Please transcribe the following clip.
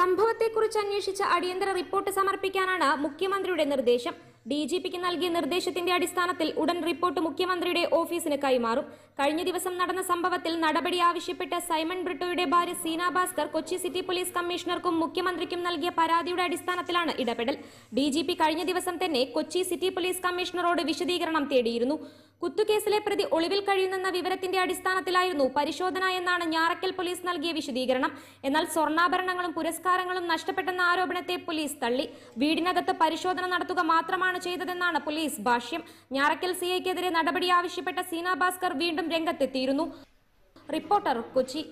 സംഭവത്തെക്കുറിച്ച് അന്വേഷിച്ച് അടിയന്തര റിപ്പോർട്ട് സമർപ്പിക്കാനാണ് മുഖ്യമന്ത്രിയുടെ നിർദ്ദേശം ഡി ജി പിക്ക് നൽകിയ നിർദ്ദേശത്തിന്റെ അടിസ്ഥാനത്തിൽ ഉടൻ റിപ്പോർട്ട് മുഖ്യമന്ത്രിയുടെ ഓഫീസിന് കൈമാറും കഴിഞ്ഞ ദിവസം നടന്ന സംഭവത്തിൽ നടപടി ആവശ്യപ്പെട്ട് സൈമൺ ബ്രിട്ടോയുടെ ഭാര്യ സീന ഭാസ്കർ കൊച്ചി സിറ്റി പോലീസ് കമ്മീഷണർക്കും മുഖ്യമന്ത്രിക്കും നൽകിയ പരാതിയുടെ അടിസ്ഥാനത്തിലാണ് ഇടപെടൽ ഡി കഴിഞ്ഞ ദിവസം തന്നെ കൊച്ചി സിറ്റി പോലീസ് കമ്മീഷണറോട് വിശദീകരണം തേടിയിരുന്നു കുത്തുകേസിലെ പ്രതി ഒളിവിൽ കഴിയുന്നെന്ന വിവരത്തിന്റെ അടിസ്ഥാനത്തിലായിരുന്നു പരിശോധന എന്നാണ് ഞാറക്കൽ പോലീസ് നൽകിയ വിശദീകരണം എന്നാൽ സ്വർണ്ണാഭരണങ്ങളും പുരസ്കാരങ്ങളും നഷ്ടപ്പെട്ടെന്ന ആരോപണത്തെ പോലീസ് തള്ളി വീടിനകത്ത് പരിശോധന നടത്തുക മാത്രമാണ് ചെയ്തതെന്നാണ് പോലീസ് ഭാഷ്യം ഞാറക്കൽ സിഐക്കെതിരെ നടപടി ആവശ്യപ്പെട്ട സീനാ ഭാസ്കർ വീണ്ടും രംഗത്തെത്തിയിരുന്നു റിപ്പോർട്ടർ കൊച്ചി